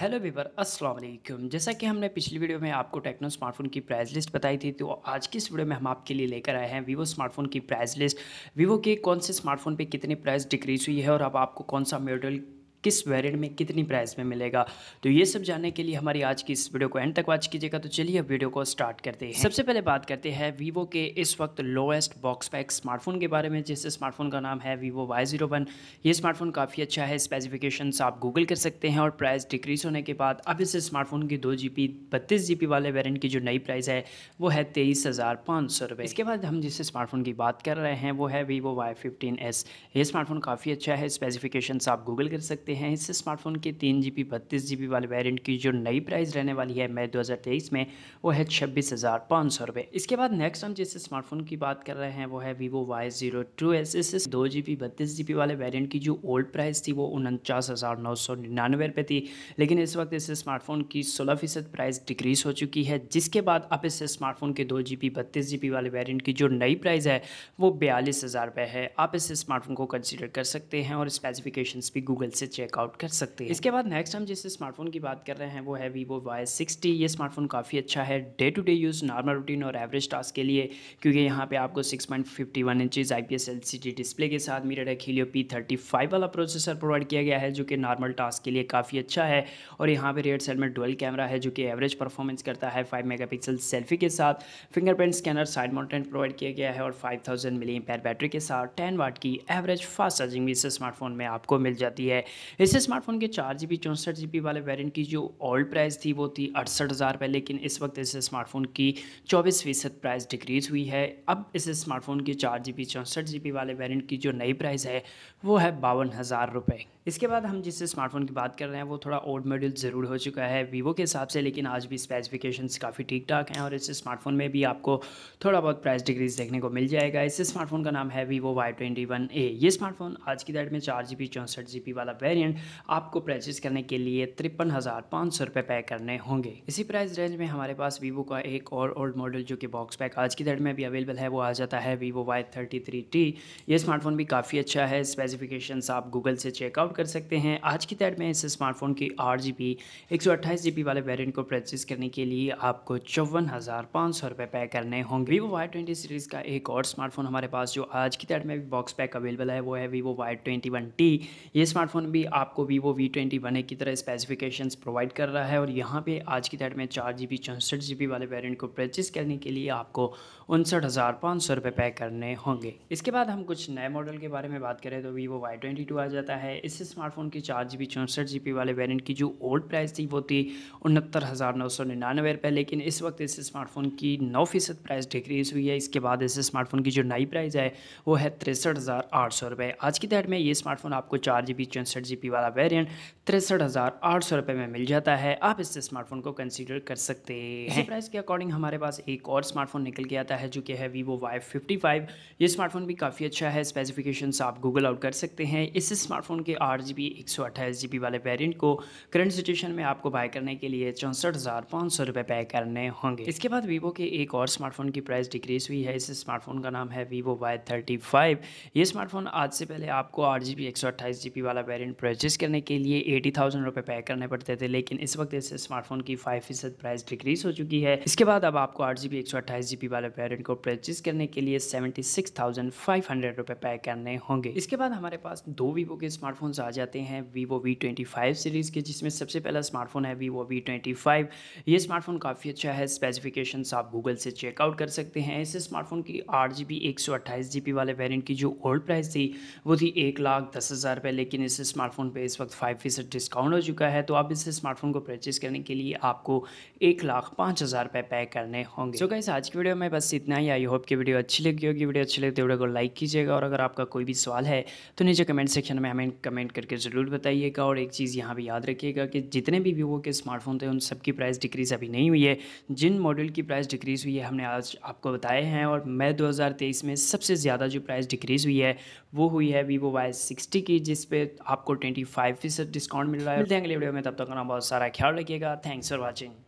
hello Weaver अस्सलाम वालेकुम जैसा कि हमने पिछली वीडियो में आपको टेक्नो स्मार्टफोन की प्राइस लिस्ट बताई थी तो आज की इस वीडियो में हम आपके लिए लेकर आए हैं वीवो स्मार्टफोन की प्राइस लिस्ट वीवो के कौन से स्मार्टफोन पे कितनी प्राइस डिक्रीज हुई है और अब आपको कौन सा मॉडल किस वेरिएंट में कितनी प्राइस में मिलेगा तो ये सब जानने के लिए हमारी आज की इस वीडियो को एंड तक वॉच कीजिएगा तो चलिए अब वीडियो को स्टार्ट करते हैं सबसे पहले बात करते हैं वीवो के इस वक्त लोएस्ट बॉक्स पैक स्मार्टफोन के बारे में जिस स्मार्टफोन का नाम है वीवो वाई जीरो वन ये स्मार्टफोन काफ़ी अच्छा है स्पेसिफिकेशन आप गूगल कर सकते हैं और प्राइस डिक्रीज होने के बाद अब इस स्मार्टफोन की दो जी पी बत्तीस जी पी वाले वेरियंट की जो नई प्राइस है वो है तेईस हज़ार पाँच सौ रुपये इसके बाद हम जिस स्मार्टफोन की बात कर रहे हैं वो है वीवो वाई फिफ्टीन एस ये स्मार्टफोन काफ़ी अच्छा है स्पेसिफिकेशन आप गूगल कर सकते सकते हैं इस स्मार्टफोन के तीन जी बी बत्तीस जी बी वाले वेरियंट की जो नई प्राइस रहने वाली है मई तेईस में वो है छब्बीस हज़ार पाँच सौ रुपये इसके बाद नेक्स्ट हम जिस स्मार्टफोन की बात कर रहे हैं वो है Vivo Y zero two S S दो जी बी बत्तीस जी बी वाले वेरियंट की जो ओल्ड प्राइस थी वो उनचास हज़ार नौ सौ निन्यानवे रुपये थी लेकिन इस वक्त इस स्मार्टफोन की सोलह फीसद प्राइस डिक्रीज़ हो चुकी है जिसके बाद अब इस स्मार्टफोन के दो जी बी बत्तीस जी बी वाले वेरियंट की जो नई प्राइस है वो बयालीस हज़ार रुपये है आप इस स्मार्टफोन को कंसिडर कर सकते हैं और स्पेसिफिकेशन भी गूगल से चेकआउट कर सकते हैं इसके बाद नेक्स्ट हम जिस स्मार्टफोन की बात कर रहे हैं वो है वीवो वाई सिक्सटी ये स्मार्टफोन काफ़ी अच्छा है day to day use normal routine और एवरेज टास्क के लिए क्योंकि यहाँ पे आपको six point fifty one inches I P S L C D display के साथ मिरर है खिलियो पी थर्टी फाइव वाला प्रोसेसर प्रोवाइड किया गया है जो कि नॉर्मल टास्क के लिए काफ़ी अच्छा है और यहाँ पर रेड सेल में डुअल कैमरा है जो कि एवरेज परफॉर्मेंस करता है फाइव मेगा पिक्सल सेल्फी के साथ fingerprint scanner side mounted provide किया गया है और फाइव थाउजेंड मिली पैर बैटरी के साथ टेन वाट की एवरेज फास्ट चार्जिंग भी इस स्मार्टफोन में आपको मिल जाती है इस स्मार्टफोन के चार जी बी चौंसठ जी बी वाले वेरियंट की जो ओल्ड प्राइस थी वो थी अड़सठ हज़ार रुपये लेकिन इस वक्त इस स्मार्टफोन की चौबीस फीसद प्राइस डिक्रीज़ हुई है अब इस स्मार्टफोन की चार जी बी चौंसठ जी बी वाले वेरियंट की जो नई प्राइस है वो है बावन हज़ार रुपये इसके बाद हम जिस स्मार्टफोन की बात कर रहे हैं वो थोड़ा ओल्ड मॉडल ज़रूर हो चुका है वीवो के हिसाब से लेकिन आज भी स्पेसिफिकेशंस काफ़ी ठीक ठाक हैं और इस स्मार्टफोन में भी आपको थोड़ा बहुत प्राइस डिक्रीज़ देखने को मिल जाएगा इस स्मार्टफोन का नाम है Vivo Y twenty one A ये स्मार्टफोन आज की डेट में चार जी बी चौंसठ जी बी वाला वेरियंट वेरिएंट आपको परचेज़ करने के लिए तिरपन हज़ार पाँच सौ रुपये पे करने होंगे इसी प्राइस रेंज में हमारे पास वीवो का एक और ओल्ड मॉडल जो कि बॉक्स पैक आज की डेट में भी अवेलेबल है वो आ जाता है Vivo Y thirty three T ये स्मार्टफोन भी काफ़ी अच्छा है स्पेसिफिकेशन आप गूगल से चेकआउट कर सकते हैं आज की डेट में इस स्मार्टफोन की आठ जी बी एक सौ अट्ठाईस जी बी वाले वेरियंट को परचेज़ करने के लिए आपको चौवन हज़ार पाँच सौ रुपये पे करने होंगे वीवो वाई ट्वेंटी सीरीज़ का एक और स्मार्टफोन हमारे पास जो आज की डेट में भी बॉक्स पैक अवेलेबल है वो है Vivo Y twenty one T ये स्मार्टफोन भी आपको वीवो वी ट्वेंटी वन की तरह स्पेसिफिकेशंस प्रोवाइड कर रहा है और यहाँ पे आज की डेट में चार जी बी चौंसठ जी बी वाले वेरियंट को परचेज करने के लिए आपको उनसठ हज़ार पाँच सौ रुपये पे करने होंगे इसके बाद हम कुछ नए मॉडल के बारे में बात करें तो वीवो वाई ट्वेंटी टू आ जाता है इस स्मार्टफोन की चार जी बी चौंसठ जी बी वाले वेरियंट की जो ओल्ड प्राइस थी वो थी उनहत्तर हज़ार नौ सौ निन्यानवे रुपये लेकिन इस वक्त इस स्मार्टफोन की नौ फीसद प्राइस डिक्रीज़ हुई है इसके बाद इस स्मार्टफोन की जो नई प्राइस है वो है तिरसठ हज़ार आठ सौ रुपये आज की डेट में ये स्मार्टफोन आपको चार जी बी चौंसठ जी जीबी वाला वेरिएंट तिरसठ हज़ार आठ सौ रुपये में मिल जाता है आप इस स्मार्टफोन को कंसीडर कर सकते हैं प्राइस के अकॉर्डिंग हमारे पास एक और स्मार्टफोन निकल के आता है जो कि है वीवो वाई फिफ्टी फाइव ये स्मार्टफोन भी काफ़ी अच्छा है स्पेसिफिकेशन आप गूगल आउट कर सकते हैं इस स्मार्टफोन के आठ जी बी एक सौ अट्ठाईस जी बी वाले वेरियंट को करंट सिचुएशन में आपको बाय करने के लिए चौंसठ हज़ार पाँच सौ रुपये पे करने होंगे इसके बाद वीवो के एक और स्मार्टफोन की प्राइस डिक्रीज हुई है इस स्मार्टफोन का नाम है वीवो वाई थर्टी फाइव ये स्मार्टफोन आज से पहले आपको आठ जी बी एक सौ अट्ठाईस जी बी वाला वेरियंट परचेज करने के लिए एटी थाउजेंड रुपये पे करने पड़ते थे लेकिन इस वक्त इस स्मार्टफोन की फाइव फीसद प्राइस डिक्रीज हो चुकी है इसके बाद अब आपको आठ जी बी एक सौ अट्ठाईस जी बी वाले पेरेंट को परचेज करने के लिए seventy six thousand five hundred रुपये पे करने होंगे इसके बाद हमारे पास दो वीवो के स्मार्टफोन आ जाते हैं Vivo V twenty five series के जिसमें सबसे पहला स्मार्टफोन है वीवो वी ट्वेंटी फाइव ये स्मार्टफोन काफ़ी अच्छा है स्पेसिफिकेशन आप गूगल से चेकआउट कर सकते हैं इस स्मार्टफोन की आठ जी बी एक सौ अट्ठाईस जी बी वाले पेरेंट की जो ओल्ड प्राइस थी वो थी एक लाख दस हज़ार रुपये लेकिन इस स्मार्टफोन स्मार्टफोन पे इस वक्त फाइव फीसद डिस्काउंट हो चुका है तो आप इस स्मार्टफोन को परचेज़ करने के लिए आपको एक लाख पाँच हज़ार रुपये पे करने होंगे सो so गाइस आज की वीडियो में बस इतना ही आई होप की वीडियो अच्छी लगी होगी वीडियो अच्छी लगती है तो वीडियो को लाइक कीजिएगा और अगर आपका कोई भी सवाल है तो नीचे कमेंट सेक्शन में हमें कमेंट करके ज़रूर बताइएगा और एक चीज़ यहाँ भी याद रखिएगा कि जितने भी वीवो के स्मार्टफोन थे उन सबकी प्राइस डिक्रीज़ अभी नहीं हुई है जिन मॉडल की प्राइस डिक्रीज़ हुई है हमने आज आपको बताए हैं और मई तेईस में सबसे ज़्यादा जो प्राइस डिक्रीज़ हुई है वो हुई है वीवो वाई सिक्सटी की जिस आपको ट्वेंटी फाइव फीसद डिस्काउंट मिल रहा है मिलते हैं अगले वीडियो में तब तक अपना बहुत सारा ख्याल रखिएगा थैंक्स फॉर वॉचिंग